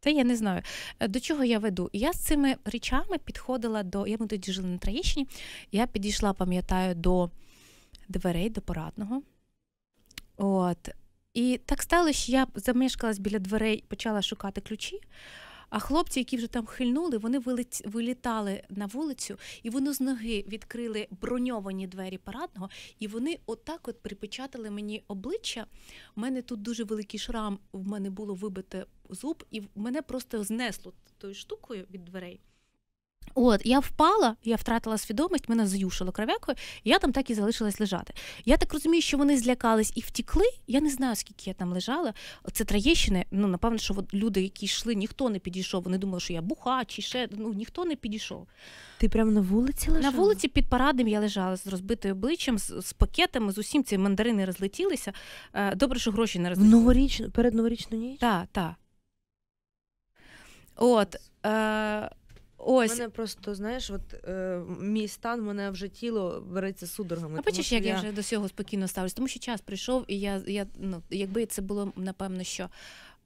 Це я не знаю, е, до чого я веду. Я з цими речами підходила до. Я ми тоді жили на Троєщині. Я підійшла, пам'ятаю, до дверей, до парадного. От. І так сталося, що я замешкалась біля дверей, почала шукати ключі. А хлопці, які вже там хильнули, вони вилітали на вулицю, і вони з ноги відкрили броньовані двері парадного, і вони отак от припечатали мені обличчя. У мене тут дуже великий шрам, в мене було вибите зуб, і мене просто знесло тою штукою від дверей. От, я впала, я втратила свідомість, мене заюшило кров'якою, я там так і залишилась лежати. Я так розумію, що вони злякались і втікли. Я не знаю, скільки я там лежала. Це Троєщина, ну напевно, що от люди, які йшли, ніхто не підійшов. Вони думали, що я буха чи ще ну ніхто не підійшов. Ти прямо на вулиці лежала? На вулиці під парадом я лежала з розбитою обличчям, з, з пакетами, з усім ці мандарини розлетілися. Е, добре, що гроші не розлетіли. Новорічну перед новорічну ніч? Так, так. От. Е- Ось мене просто знаєш, от е, мій стан мене вже тіло береться судорогами. А бачиш, як я... я вже до цього спокійно ставлюсь, тому що час прийшов, і я я ну якби це було напевно, що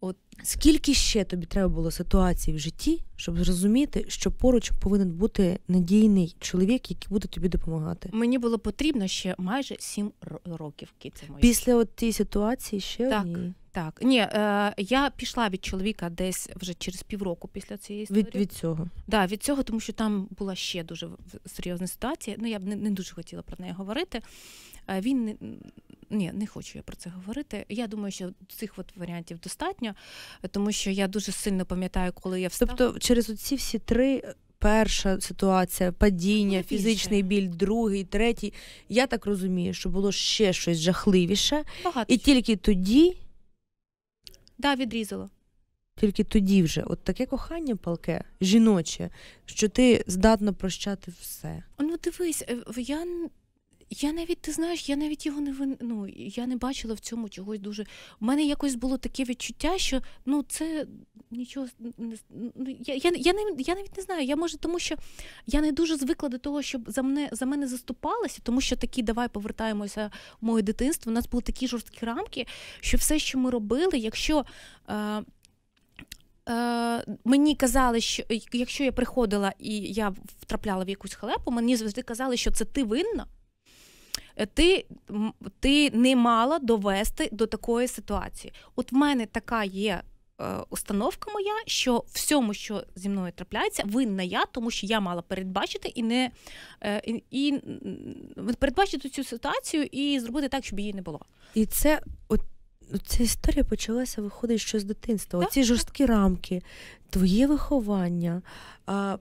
от скільки ще тобі треба було ситуацій в житті, щоб зрозуміти, що поруч повинен бути надійний чоловік, який буде тобі допомагати. Мені було потрібно ще майже сім років. після от тієї ситуації ще так, одній? так. Ні, е, я пішла від чоловіка десь вже через півроку після цієї історії. Від від цього. Да, від цього, тому що там була ще дуже серйозна ситуація. Ну, я б не, не дуже хотіла про неї говорити. Е, він не ні, не хочу я про це говорити. Я думаю, що цих от варіантів достатньо, тому що я дуже сильно пам'ятаю, коли я встала. Тобто, через оці всі три. Е, перша ситуація, падіння, фізичний біль, другий, третій. Я так розумію, що було ще щось жахливіше, Багато. і тільки тоді Да, відрізало. Тільки тоді вже, от таке кохання палке, жіноче, що ти здатна прощати все. Ну дивись, е, я я навіть ти знаєш, я навіть його не вин... ну, я не бачила в цьому чогось дуже. У мене якось було таке відчуття, що ну це нічого не ну, я, я, я, не, я навіть не знаю. Я може, тому що я не дуже звикла до того, щоб за мене за мене заступалися, тому що такі давай повертаємося в моє дитинство. У нас були такі жорсткі рамки, що все, що ми робили, якщо. е, е Мені казали, що якщо я приходила і я втрапляла в якусь халепу, мені завжди казали, що це ти винна ти ти не мала довести до такої ситуації. От в мене така є е, установка моя, що всьому, що зі мною трапляється, винна я, тому що я мала передбачити і не е, і, і передбачити цю ситуацію і зробити так, щоб її не було. І це от. Ця історія почалася, виходить, що з дитинства. Оці жорсткі рамки, твоє виховання,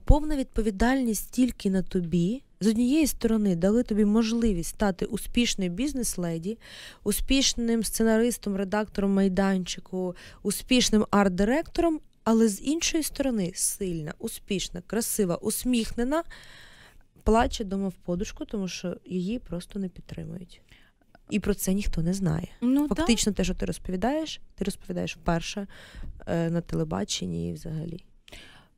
повна відповідальність тільки на тобі, з однієї сторони дали тобі можливість стати успішною бізнес-леді, успішним сценаристом, редактором майданчику, успішним арт-директором, але з іншої сторони сильна, успішна, красива, усміхнена, плаче дома в подушку, тому що її просто не підтримують. І про це ніхто не знає. Ну, Фактично, так. те, що ти розповідаєш, ти розповідаєш вперше е, на телебаченні і взагалі.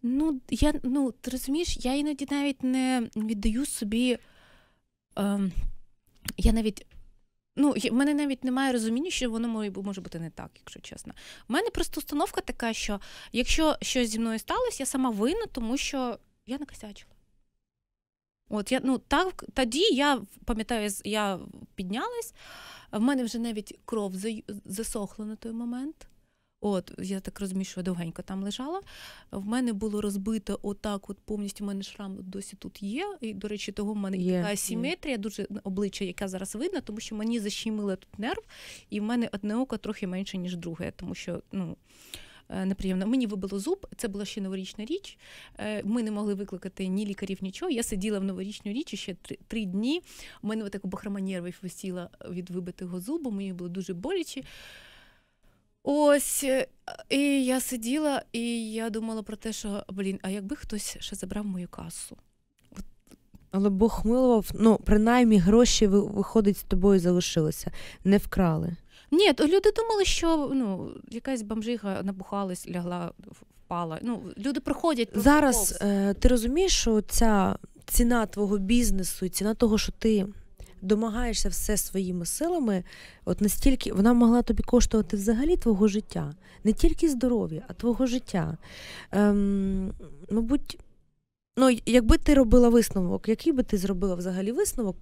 Ну, я ну, ти розумієш, я іноді навіть не віддаю собі. Е, я навіть. Ну, в мене навіть немає розуміння, що воно може бути не так, якщо чесно. У мене просто установка така, що якщо щось зі мною сталося, я сама винна, тому що я накосячила. От я ну так тоді я пам'ятаю, я піднялась, в мене вже навіть кров засохла на той момент. От, я так розумію, що я довгенько там лежала. В мене було розбито отак, от повністю в мене шрам досі тут є. І, до речі, того в мене є, така асиметрія, дуже обличчя, яка зараз видно, тому що мені защемило тут нерв, і в мене одне око трохи менше, ніж друге, тому що, ну. Е, неприємно, мені вибило зуб, це була ще новорічна річ. Е, ми не могли викликати ні лікарів, нічого. Я сиділа в новорічну річ ще три, три дні. У мене отак бахрома нервів висіла від вибитого зубу, мені було дуже боляче. Ось, е, і я сиділа, і я думала про те, що блін, а якби хтось ще забрав мою касу. Але Бог милував, ну, принаймні, гроші виходить з тобою залишилися, не вкрали. Ні, то люди думали, що ну, якась бомжиха набухалась, лягла, впала. Ну, Люди приходять Зараз е, ти розумієш, що ця ціна твого бізнесу ціна того, що ти домагаєшся все своїми силами, от настільки вона могла тобі коштувати взагалі твого життя, не тільки здоров'я, а твого життя. Ем, Мабуть, ну, якби ти робила висновок, який би ти зробила взагалі висновок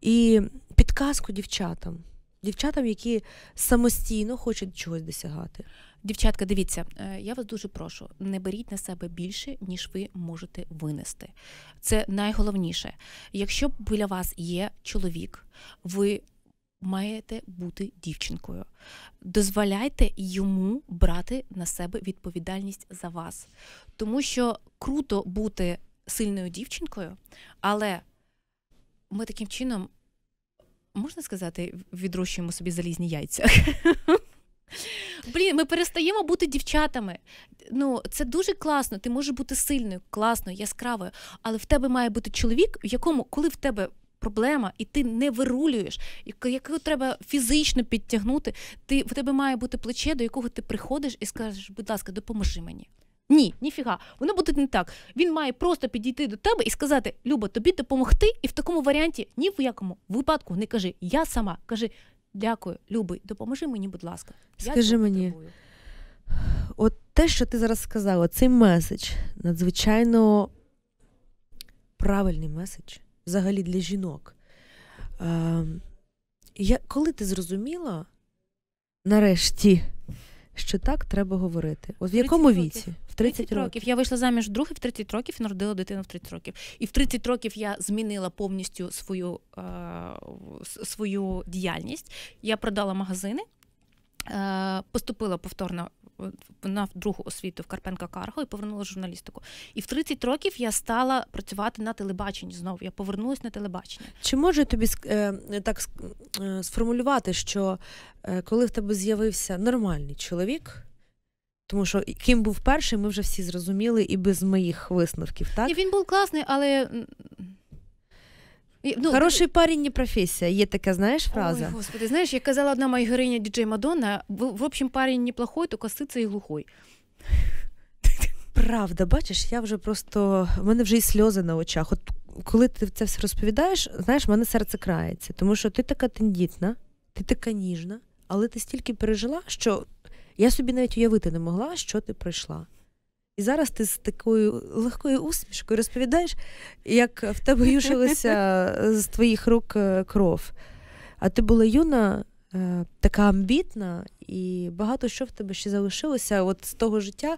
і підказку дівчатам, дівчатам, які самостійно хочуть чогось досягати. Дівчатка, дивіться, е, я вас дуже прошу, не беріть на себе більше, ніж ви можете винести. Це найголовніше. Якщо біля вас є чоловік, ви маєте бути дівчинкою. Дозволяйте йому брати на себе відповідальність за вас. Тому що круто бути сильною дівчинкою, але ми таким чином можна сказати, відрощуємо собі залізні яйця. Блін, ми перестаємо бути дівчатами. Ну, це дуже класно. Ти можеш бути сильною, класною, яскравою, але в тебе має бути чоловік, в якому, коли в тебе. Проблема, і ти не вирулюєш, яку треба фізично підтягнути. Ти в тебе має бути плече, до якого ти приходиш і скажеш, будь ласка, допоможи мені. Ні, ніфіга, воно буде не так. Він має просто підійти до тебе і сказати: Люба, тобі допомогти, і в такому варіанті ні в якому випадку не кажи я сама, кажи Дякую, Любий, допоможи мені, будь ласка. Скажи Я мені, от те, що ти зараз сказала, цей меседж надзвичайно правильний меседж взагалі для жінок. Е, Коли ти зрозуміла, нарешті що так треба говорити. От в якому віці? В 30, 30 років. років я вийшла заміж друге в 30 років і народила дитину в 30 років. І в 30 років я змінила повністю свою, е, свою діяльність. Я продала магазини. Е, поступила повторно на другу освіту в Карпенка Карго і повернула журналістику. І в 30 років я стала працювати на телебаченні знову. Я повернулася на телебачення. Чи може тобі е, так е, сформулювати, що е, коли в тебе з'явився нормальний чоловік? Тому що ким був перший, ми вже всі зрозуміли, і без моїх висновків. так? Ні, Він був класний, але. Ну, Хороший ну, парень не професія, є така, знаєш, фраза. Ой, Господи, знаєш, як казала одна моя героїня діджей Мадонна, в общем, парень неплохой, то коситься і глухой. Правда, бачиш, я вже просто в мене вже і сльози на очах. От коли ти це все розповідаєш, знаєш, в мене серце крається, тому що ти така тендітна, ти така ніжна, але ти стільки пережила, що я собі навіть уявити не могла, що ти пройшла. І зараз ти з такою легкою усмішкою розповідаєш, як в тебе юшилася з твоїх рук е, кров. А ти була юна, е, така амбітна, і багато що в тебе ще залишилося от з того життя.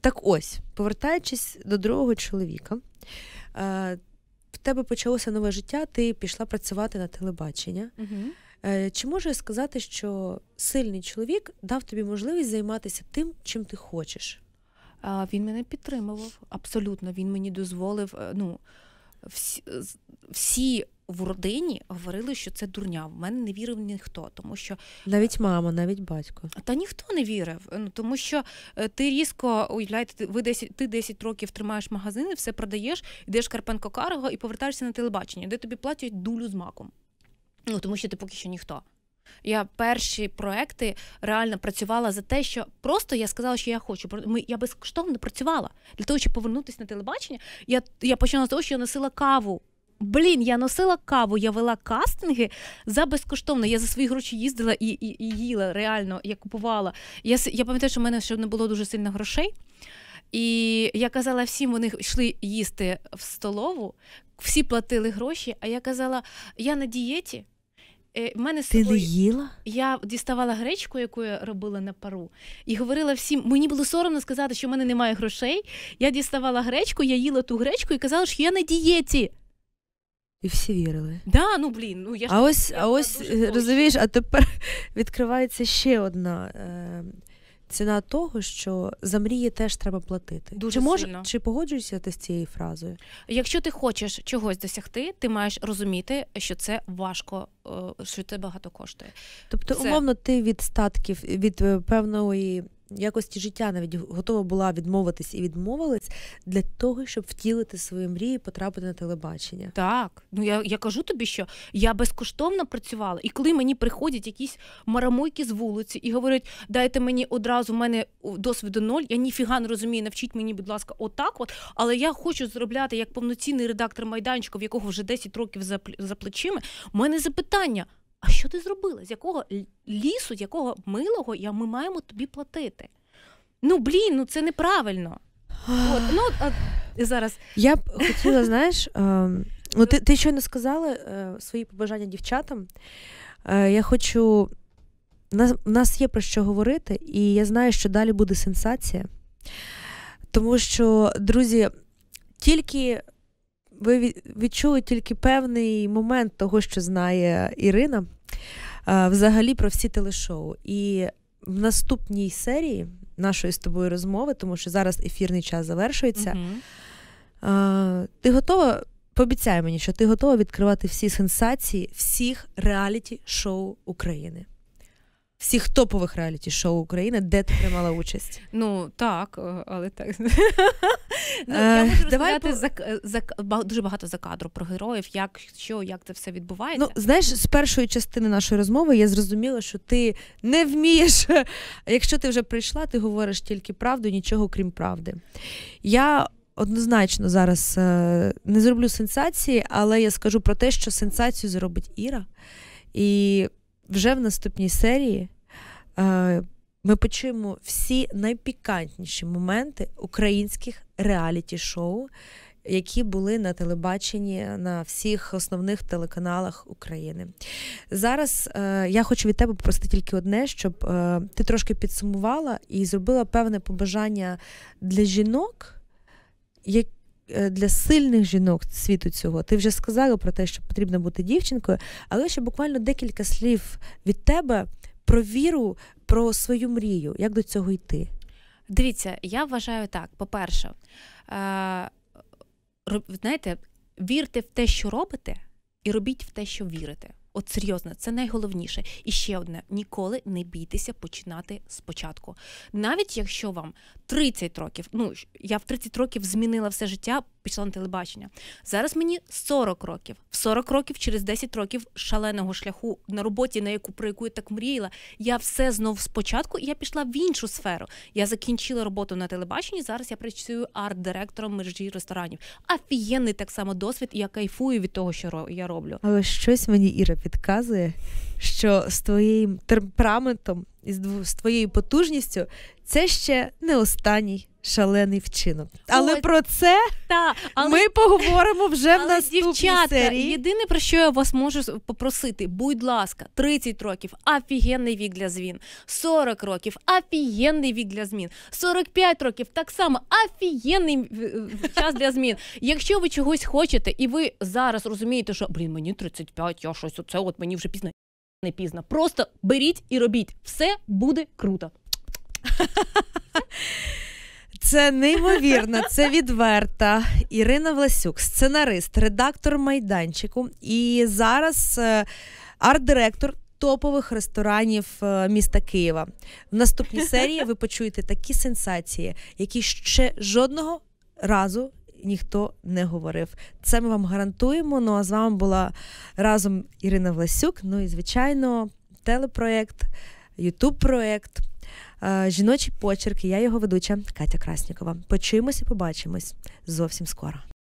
Так ось, повертаючись до другого чоловіка, е, в тебе почалося нове життя, ти пішла працювати на телебачення. Угу. Чи можу сказати, що сильний чоловік дав тобі можливість займатися тим, чим ти хочеш? Він мене підтримував абсолютно. Він мені дозволив. Е, ну, всі, всі в родині говорили, що це дурня. В мене не вірив ніхто, тому що е, навіть мама, навіть батько. Та ніхто не вірив. Е, ну тому що ти різко уявляєте, ви 10, ти 10 років тримаєш магазини, все продаєш, йдеш Карпенко Карго і повертаєшся на телебачення, де тобі платять дулю з маком. Ну тому що ти поки що ніхто. Я перші проекти реально працювала за те, що просто я сказала, що я хочу. Я безкоштовно працювала для того, щоб повернутися на телебачення. Я я почала з того, що я носила каву. Блін, я носила каву, я вела кастинги за безкоштовно. Я за свої гроші їздила і і, і їла реально, я купувала. Я я пам'ятаю, що в мене ще не було дуже сильно грошей. І я казала всім, вони йшли їсти в столову, всі платили гроші, а я казала, я на дієті. Е, в мене Ти собою... не їла? Я діставала гречку, яку я робила на пару, і говорила всім, мені було соромно сказати, що в мене немає грошей. Я діставала гречку, я їла ту гречку і казала, що я на дієті. І всі вірили. Да, ну блін, ну я а ж ось, я а ось е, розумієш, а тепер відкривається ще одна. Е ціна того, що за мрії теж треба платити. Дуже чи мож, сильно. чи погоджуєшся ти з цією фразою? Якщо ти хочеш чогось досягти, ти маєш розуміти, що це важко, е, що це багато коштує. Тобто, це... умовно, ти від статків від е, певної якості життя навіть готова була відмовитись і відмовилась для того, щоб втілити свої мрії, і потрапити на телебачення. Так, ну я я кажу тобі, що я безкоштовно працювала, і коли мені приходять якісь марамойки з вулиці і говорять, дайте мені одразу в мене досвіду ноль, я ніфіга не розумію, навчіть мені, будь ласка, отак. От але я хочу заробляти як повноцінний редактор майданчика, в якого вже 10 років за, за плечима. У мене запитання. А що ти зробила? З якого лісу, з якого милого я, ми маємо тобі платити? Ну блін, ну це неправильно. От, ну, а зараз. Я б хотіла, знаєш, е, ну, ти ти щойно сказала е, свої побажання дівчатам. Е, я хочу. Нас, у нас є про що говорити, і я знаю, що далі буде сенсація. Тому що, друзі, тільки ви відчули тільки певний момент того, що знає Ірина, взагалі про всі телешоу. І в наступній серії нашої з тобою розмови, тому що зараз ефірний час завершується. uh Ти готова? Пообіцяй мені, що ти готова відкривати всі сенсації всіх реаліті-шоу України. Всіх топових реаліті шоу України, де ти приймала участь? Ну так, е, але так Ну, е, Давайте за, за дуже багато за кадру про героїв, як що, як це все відбувається. Ну знаєш, з першої частини нашої розмови я зрозуміла, що ти не вмієш. Якщо ти вже прийшла, ти говориш тільки правду, нічого крім правди. Я однозначно зараз е, не зроблю сенсації, але я скажу про те, що сенсацію зробить Іра. І вже в наступній серії. Е, ми почуємо всі найпікантніші моменти українських реаліті-шоу, які були на телебаченні на всіх основних телеканалах України. Зараз е, я хочу від тебе попросити тільки одне, щоб е, ти трошки підсумувала і зробила певне побажання для жінок, як, е, для сильних жінок світу цього. Ти вже сказала про те, що потрібно бути дівчинкою, але ще буквально декілька слів від тебе. Про віру про свою мрію, як до цього йти? Дивіться, я вважаю так: по-перше, е, знаєте, вірте в те, що робите, і робіть в те, що вірите. От серйозно, це найголовніше. І ще одне: ніколи не бійтеся починати спочатку. Навіть якщо вам 30 років, ну я в 30 років змінила все життя пішла на телебачення. Зараз мені 40 років. В 40 років через 10 років шаленого шляху на роботі, на яку про яку я так мріяла, я все знов спочатку. і Я пішла в іншу сферу. Я закінчила роботу на телебаченні. Зараз я працюю арт-директором мережі ресторанів. Афієнний так само досвід, і я кайфую від того, що я роблю. Але щось мені Іра підказує, що з твоїм темпераментом з твоєю потужністю, це ще не останній шалений вчинок. Але О, про це та, але, ми поговоримо вже але, в наступній дівчатка, серії. Єдине про що я вас можу попросити, будь ласка, 30 років офігенний вік для змін, 40 років офігенний вік для змін, 45 років так само офігенний час для змін. Якщо ви чогось хочете, і ви зараз розумієте, що блін, мені 35, я щось оце, от мені вже пізно не пізно. Просто беріть і робіть. Все буде круто. Це неймовірно, це відверта. Ірина Власюк, сценарист, редактор майданчику і зараз е, арт-директор топових ресторанів е, міста Києва. В наступній серії ви почуєте такі сенсації, які ще жодного разу ніхто не говорив. Це ми вам гарантуємо. Ну а з вами була разом Ірина Власюк. Ну і звичайно, телепроект, ютуб-проект, е, жіночий почерк. Я його ведуча Катя Краснікова. Почуємося і побачимось зовсім скоро.